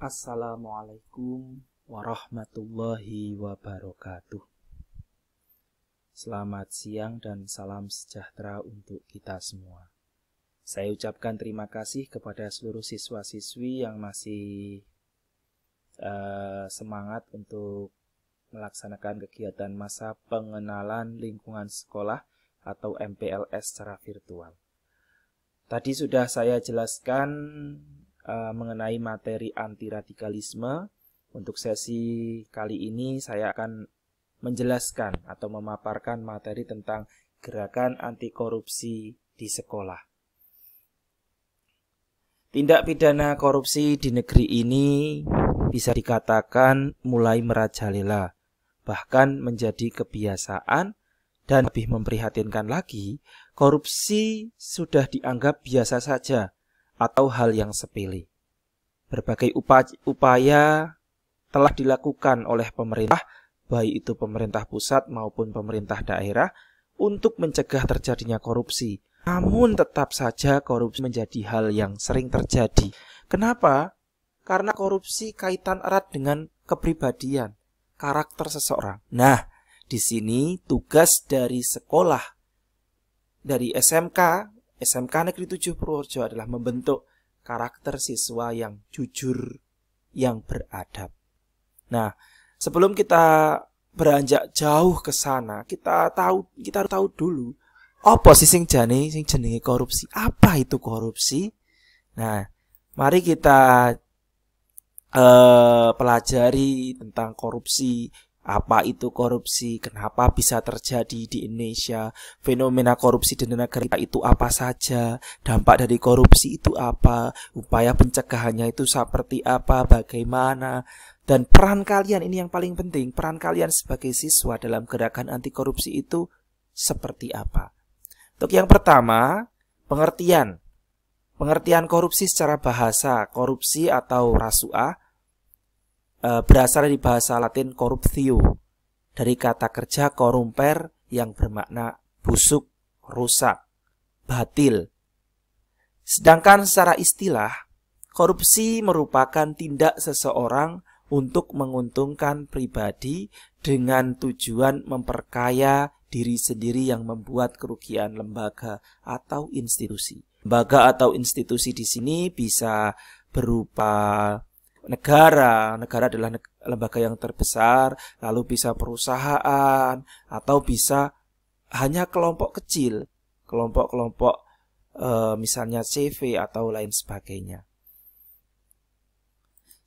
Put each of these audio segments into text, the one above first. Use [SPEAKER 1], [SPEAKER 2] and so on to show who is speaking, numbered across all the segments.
[SPEAKER 1] Assalamualaikum warahmatullahi wabarakatuh. Selamat siang dan salam sejahtera untuk kita semua. Saya ucapkan terima kasih kepada seluruh siswa-siswi yang masih uh, semangat untuk melaksanakan kegiatan masa pengenalan lingkungan sekolah atau MPLS secara virtual. Tadi sudah saya jelaskan Eh, mengenai materi anti radikalisme Untuk sesi kali ini saya akan menjelaskan atau memaparkan materi tentang gerakan anti korupsi di sekolah. Tindak pidana korupsi di negeri ini bisa dikatakan mulai merajalela, bahkan menjadi kebiasaan dan lebih memprihatinkan lagi, korupsi sudah dianggap biasa saja atau hal yang sepele. Berbagai upaya telah dilakukan oleh pemerintah, baik itu pemerintah pusat maupun pemerintah daerah, untuk mencegah terjadinya korupsi. Namun tetap saja korupsi menjadi hal yang sering terjadi. Kenapa? Karena korupsi kaitan erat dengan kepribadian, karakter seseorang. Nah, di sini tugas dari sekolah, dari SMK SMK Negeri 7 Purworejo adalah membentuk karakter siswa yang jujur, yang beradab. Nah, sebelum kita beranjak jauh ke sana, kita tahu kita harus tahu dulu apa sih sing jane sing jenenge korupsi? Apa itu korupsi? Nah, mari kita uh, pelajari tentang korupsi apa itu korupsi, kenapa bisa terjadi di Indonesia, fenomena korupsi di negara kita itu apa saja, dampak dari korupsi itu apa, upaya pencegahannya itu seperti apa, bagaimana, dan peran kalian ini yang paling penting, peran kalian sebagai siswa dalam gerakan anti korupsi itu seperti apa. Untuk yang pertama, pengertian. Pengertian korupsi secara bahasa, korupsi atau rasuah Eh, berasal dari bahasa Latin corruptio dari kata kerja korumper yang bermakna busuk, rusak, batil. Sedangkan secara istilah, korupsi merupakan tindak seseorang untuk menguntungkan pribadi dengan tujuan memperkaya diri sendiri yang membuat kerugian lembaga atau institusi. Lembaga atau institusi di sini bisa berupa negara, negara adalah lembaga yang terbesar, lalu bisa perusahaan atau bisa hanya kelompok kecil, kelompok-kelompok e, misalnya CV atau lain sebagainya.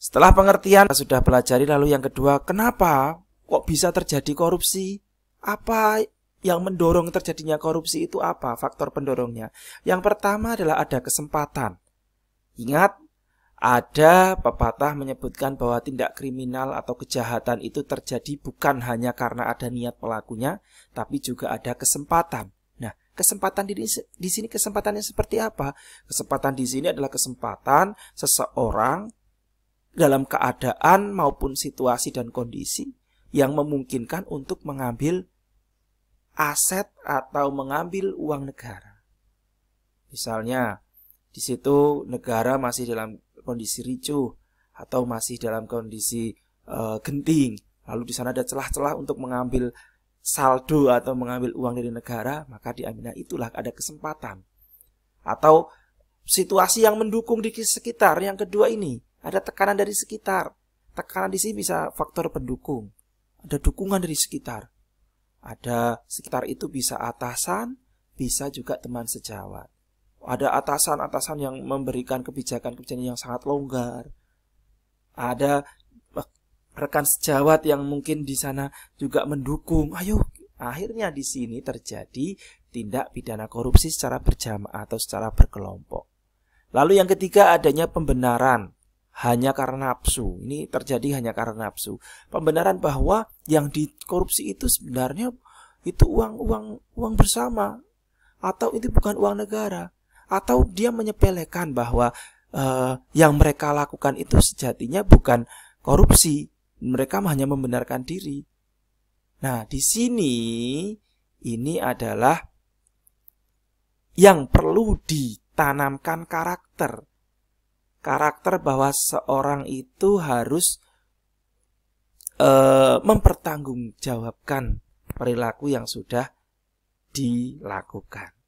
[SPEAKER 1] Setelah pengertian sudah pelajari lalu yang kedua, kenapa kok bisa terjadi korupsi? Apa yang mendorong terjadinya korupsi itu apa? Faktor pendorongnya. Yang pertama adalah ada kesempatan. Ingat, ada pepatah menyebutkan bahwa tindak kriminal atau kejahatan itu terjadi bukan hanya karena ada niat pelakunya, tapi juga ada kesempatan. Nah, kesempatan di, di sini kesempatannya seperti apa? Kesempatan di sini adalah kesempatan seseorang dalam keadaan maupun situasi dan kondisi yang memungkinkan untuk mengambil aset atau mengambil uang negara. Misalnya, di situ negara masih dalam kondisi ricuh atau masih dalam kondisi uh, genting. Lalu di sana ada celah-celah untuk mengambil saldo atau mengambil uang dari negara, maka di Aminah itulah ada kesempatan. Atau situasi yang mendukung di sekitar yang kedua ini, ada tekanan dari sekitar. Tekanan di sini bisa faktor pendukung. Ada dukungan dari sekitar. Ada sekitar itu bisa atasan, bisa juga teman sejawat ada atasan-atasan yang memberikan kebijakan-kebijakan yang sangat longgar. Ada eh, rekan sejawat yang mungkin di sana juga mendukung. Ayo, akhirnya di sini terjadi tindak pidana korupsi secara berjamaah atau secara berkelompok. Lalu yang ketiga adanya pembenaran hanya karena nafsu. Ini terjadi hanya karena nafsu. Pembenaran bahwa yang dikorupsi itu sebenarnya itu uang uang uang bersama atau itu bukan uang negara atau dia menyepelekan bahwa uh, yang mereka lakukan itu sejatinya bukan korupsi, mereka hanya membenarkan diri. Nah, di sini ini adalah yang perlu ditanamkan karakter. Karakter bahwa seorang itu harus uh, mempertanggungjawabkan perilaku yang sudah dilakukan.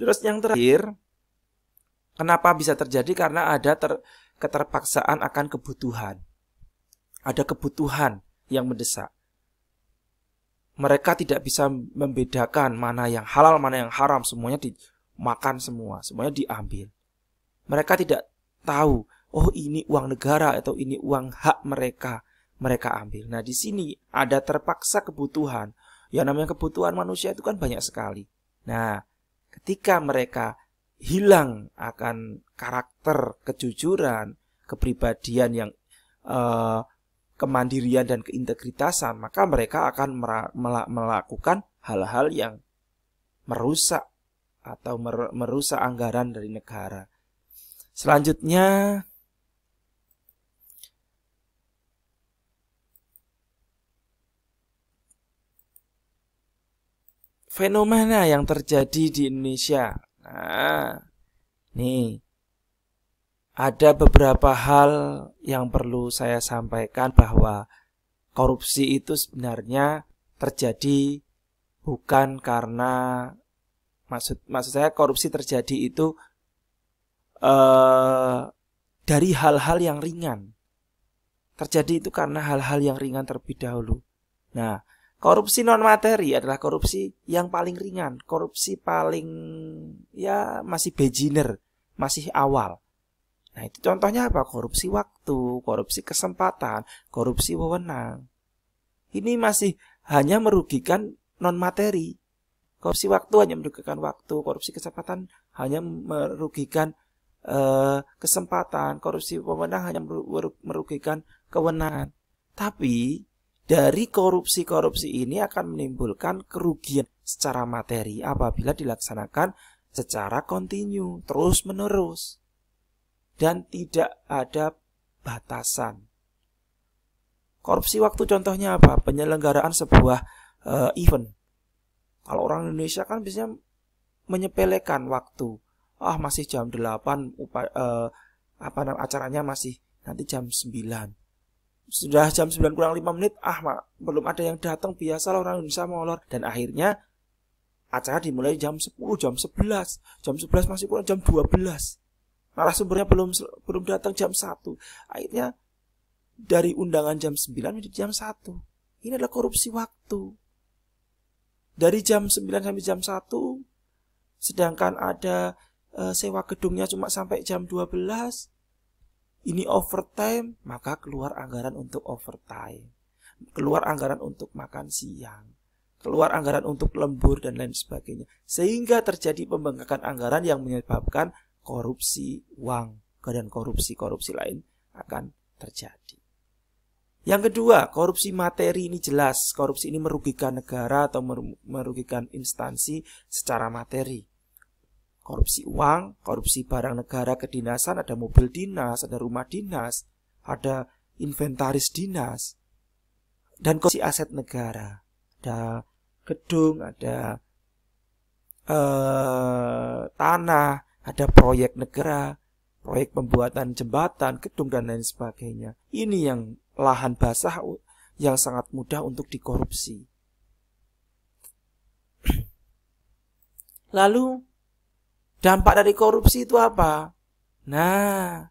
[SPEAKER 1] Terus yang terakhir, kenapa bisa terjadi? Karena ada ter, keterpaksaan akan kebutuhan. Ada kebutuhan yang mendesak. Mereka tidak bisa membedakan mana yang halal, mana yang haram. Semuanya dimakan semua, semuanya diambil. Mereka tidak tahu, oh ini uang negara atau ini uang hak mereka. Mereka ambil. Nah di sini ada terpaksa kebutuhan. Yang namanya kebutuhan manusia itu kan banyak sekali. Nah ketika mereka hilang akan karakter kejujuran, kepribadian yang eh, kemandirian dan keintegritasan, maka mereka akan melakukan hal-hal yang merusak atau merusak anggaran dari negara. Selanjutnya fenomena yang terjadi di Indonesia. Nah, nih ada beberapa hal yang perlu saya sampaikan bahwa korupsi itu sebenarnya terjadi bukan karena maksud maksud saya korupsi terjadi itu uh, dari hal-hal yang ringan terjadi itu karena hal-hal yang ringan terlebih dahulu. Nah, Korupsi non materi adalah korupsi yang paling ringan, korupsi paling ya masih beginner, masih awal. Nah, itu contohnya apa? Korupsi waktu, korupsi kesempatan, korupsi wewenang. Ini masih hanya merugikan non materi. Korupsi waktu hanya merugikan waktu, korupsi kesempatan hanya merugikan uh, kesempatan, korupsi wewenang hanya merugikan kewenangan. Tapi dari korupsi-korupsi ini akan menimbulkan kerugian secara materi apabila dilaksanakan secara kontinu, terus-menerus, dan tidak ada batasan. Korupsi waktu contohnya apa? Penyelenggaraan sebuah uh, event. Kalau orang Indonesia kan biasanya menyepelekan waktu. Ah, masih jam 8 upa, uh, apa acaranya masih nanti jam 9 sudah jam 9 kurang 5 menit ah mak, belum ada yang datang biasa orang Indonesia molor dan akhirnya acara dimulai jam 10 jam 11 jam 11 masih kurang jam 12 narasumbernya belum belum datang jam 1 akhirnya dari undangan jam 9 menjadi jam 1 ini adalah korupsi waktu dari jam 9 sampai jam 1 sedangkan ada uh, sewa gedungnya cuma sampai jam 12 ini overtime, maka keluar anggaran untuk overtime. Keluar anggaran untuk makan siang. Keluar anggaran untuk lembur dan lain sebagainya. Sehingga terjadi pembengkakan anggaran yang menyebabkan korupsi uang dan korupsi-korupsi lain akan terjadi. Yang kedua, korupsi materi ini jelas. Korupsi ini merugikan negara atau merugikan instansi secara materi korupsi uang, korupsi barang negara kedinasan, ada mobil dinas, ada rumah dinas, ada inventaris dinas, dan korupsi aset negara. Ada gedung, ada uh, tanah, ada proyek negara, proyek pembuatan jembatan, gedung, dan lain sebagainya. Ini yang lahan basah yang sangat mudah untuk dikorupsi. Lalu Dampak dari korupsi itu apa? Nah,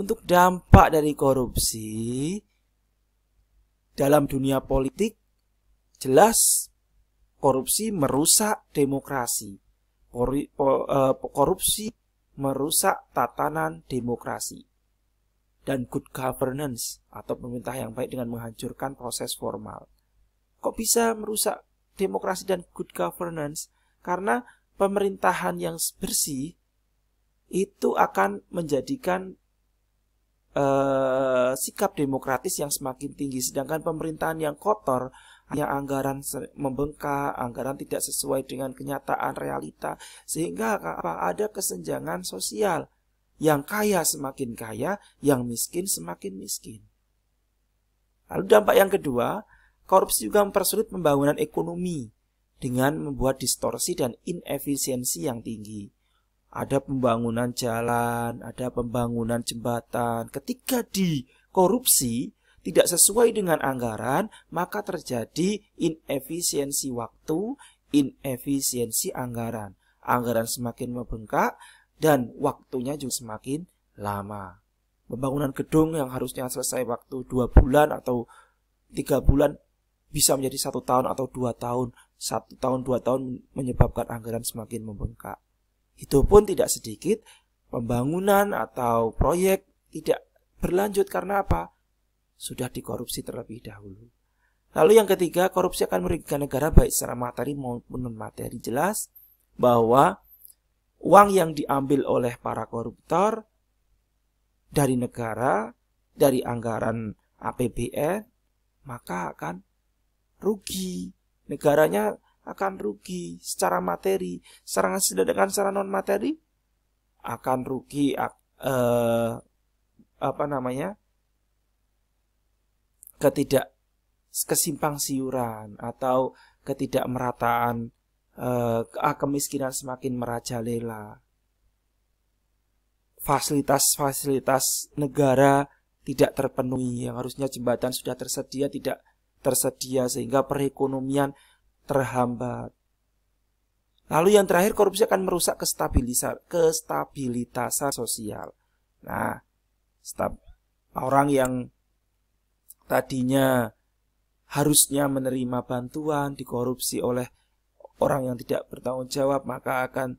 [SPEAKER 1] untuk dampak dari korupsi dalam dunia politik, jelas korupsi merusak demokrasi. Eh, korupsi merusak tatanan demokrasi dan good governance atau pemerintah yang baik dengan menghancurkan proses formal. Kok bisa merusak demokrasi dan good governance? Karena pemerintahan yang bersih itu akan menjadikan uh, sikap demokratis yang semakin tinggi, sedangkan pemerintahan yang kotor, yang anggaran membengkak, anggaran tidak sesuai dengan kenyataan realita, sehingga apa ada kesenjangan sosial. Yang kaya semakin kaya, yang miskin semakin miskin. Lalu dampak yang kedua, korupsi juga mempersulit pembangunan ekonomi dengan membuat distorsi dan inefisiensi yang tinggi. Ada pembangunan jalan, ada pembangunan jembatan. Ketika korupsi tidak sesuai dengan anggaran, maka terjadi inefisiensi waktu, inefisiensi anggaran. Anggaran semakin membengkak dan waktunya juga semakin lama. Pembangunan gedung yang harusnya selesai waktu dua bulan atau tiga bulan bisa menjadi satu tahun atau dua tahun satu tahun dua tahun menyebabkan anggaran semakin membengkak. Itu pun tidak sedikit pembangunan atau proyek tidak berlanjut karena apa? Sudah dikorupsi terlebih dahulu. Lalu yang ketiga, korupsi akan merugikan negara baik secara materi maupun non materi. Jelas bahwa uang yang diambil oleh para koruptor dari negara, dari anggaran APBN, maka akan rugi negaranya akan rugi secara materi, serangan sedangkan secara non materi akan rugi eh, apa namanya ketidak kesimpang siuran atau ketidakmerataan eh, ah, kemiskinan semakin merajalela fasilitas-fasilitas negara tidak terpenuhi yang harusnya jembatan sudah tersedia tidak tersedia sehingga perekonomian terhambat. Lalu yang terakhir korupsi akan merusak kestabilitas sosial. Nah, stab, orang yang tadinya harusnya menerima bantuan dikorupsi oleh orang yang tidak bertanggung jawab maka akan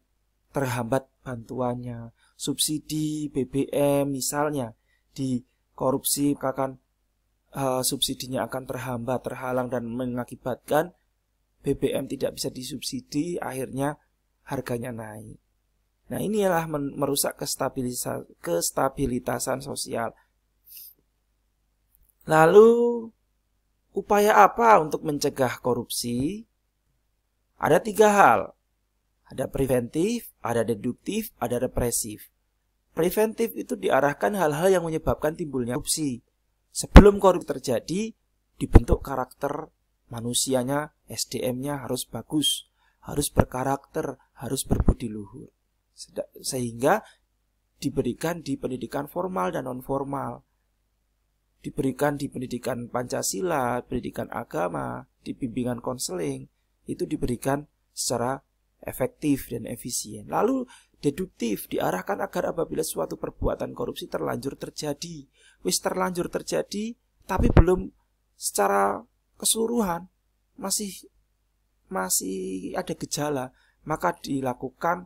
[SPEAKER 1] terhambat bantuannya. Subsidi BBM misalnya dikorupsi akan uh, subsidinya akan terhambat, terhalang dan mengakibatkan BBM tidak bisa disubsidi, akhirnya harganya naik. Nah, inilah merusak kestabilitasan sosial. Lalu upaya apa untuk mencegah korupsi? Ada tiga hal. Ada preventif, ada deduktif, ada represif. Preventif itu diarahkan hal-hal yang menyebabkan timbulnya korupsi sebelum korup terjadi dibentuk karakter manusianya, SDM-nya harus bagus, harus berkarakter, harus berbudi luhur. Sehingga diberikan di pendidikan formal dan non formal. Diberikan di pendidikan Pancasila, pendidikan agama, di bimbingan konseling, itu diberikan secara efektif dan efisien. Lalu deduktif diarahkan agar apabila suatu perbuatan korupsi terlanjur terjadi wis terlanjur terjadi tapi belum secara keseluruhan masih masih ada gejala maka dilakukan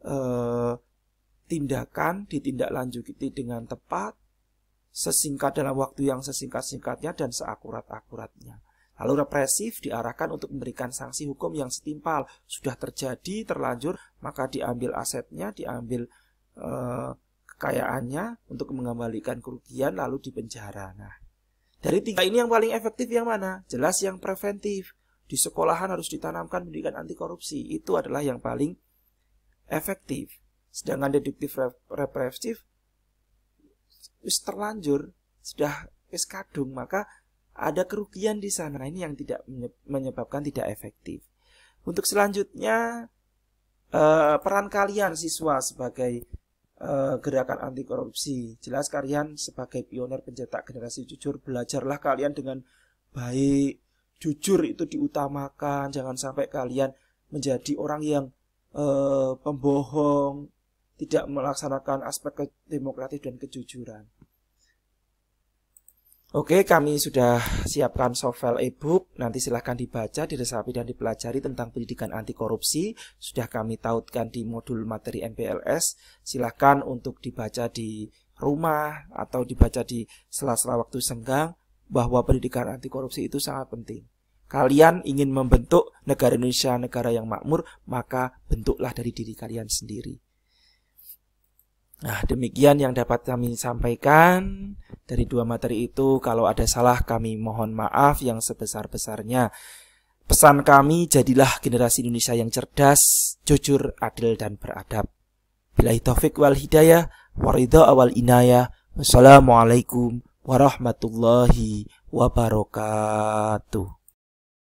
[SPEAKER 1] eh, tindakan ditindaklanjuti dengan tepat sesingkat dalam waktu yang sesingkat-singkatnya dan seakurat-akuratnya Lalu represif diarahkan untuk memberikan sanksi hukum yang setimpal. Sudah terjadi, terlanjur, maka diambil asetnya, diambil e, kekayaannya untuk mengembalikan kerugian lalu dipenjara. Nah, dari tiga ini yang paling efektif yang mana? Jelas yang preventif. Di sekolahan harus ditanamkan pendidikan anti korupsi. Itu adalah yang paling efektif. Sedangkan deduktif represif terlanjur, sudah kadung, maka ada kerugian di sana nah, ini yang tidak menyebabkan tidak efektif. Untuk selanjutnya eh, peran kalian siswa sebagai eh, gerakan anti korupsi. Jelas kalian sebagai pioner pencetak generasi jujur belajarlah kalian dengan baik, jujur itu diutamakan. Jangan sampai kalian menjadi orang yang eh, pembohong, tidak melaksanakan aspek demokratis dan kejujuran. Oke, kami sudah siapkan soft file e-book. Nanti silahkan dibaca, diresapi, dan dipelajari tentang pendidikan anti korupsi. Sudah kami tautkan di modul materi MPLS. Silahkan untuk dibaca di rumah atau dibaca di sela-sela waktu senggang bahwa pendidikan anti korupsi itu sangat penting. Kalian ingin membentuk negara Indonesia negara yang makmur, maka bentuklah dari diri kalian sendiri. Nah, demikian yang dapat kami sampaikan dari dua materi itu. Kalau ada salah, kami mohon maaf yang sebesar-besarnya. Pesan kami, jadilah generasi Indonesia yang cerdas, jujur, adil, dan beradab. Bila taufik wal hidayah, waridha awal inayah. Wassalamualaikum warahmatullahi wabarakatuh.